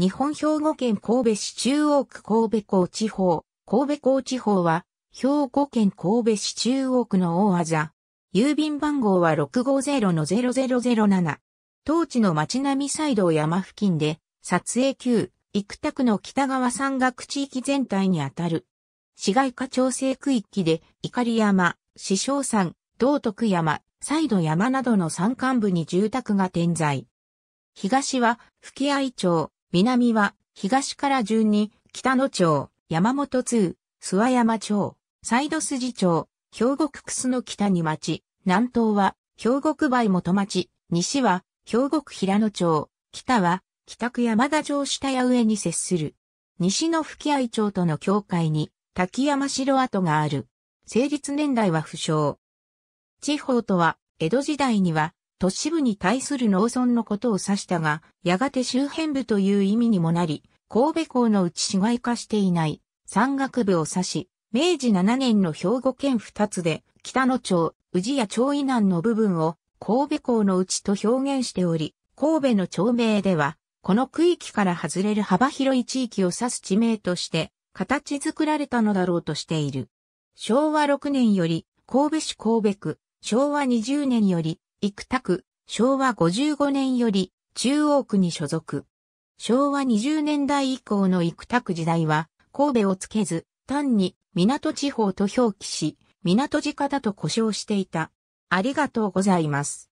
日本兵庫県神戸市中央区神戸港地方、神戸港地方は、兵庫県神戸市中央区の大技。郵便番号は650-0007。当地の町並み西道山付近で、撮影級、幾田区の北側山岳地域全体にあたる。市街化調整区域で、碇山、四小山、道徳山、西道山などの山間部に住宅が点在。東は、吹合町、南は、東から順に、北野町、山本通、諏訪山町、サイド筋町、兵庫区楠北に町、南東は、兵庫区梅本町、西は、兵庫区平野町、北は、北区山田町下屋上に接する。西の吹合町との境界に、滝山城跡がある。成立年代は不詳。地方とは、江戸時代には、都市部に対する農村のことを指したが、やがて周辺部という意味にもなり、神戸港のうち市街化していない山岳部を指し、明治7年の兵庫県二つで、北野町、宇治屋町以南の部分を神戸港のうちと表現しており、神戸の町名では、この区域から外れる幅広い地域を指す地名として、形作られたのだろうとしている。昭和6年より、神戸市神戸区、昭和20年より、生田区、昭和55年より中央区に所属。昭和20年代以降の生田区時代は、神戸をつけず、単に港地方と表記し、港地下だと呼称していた。ありがとうございます。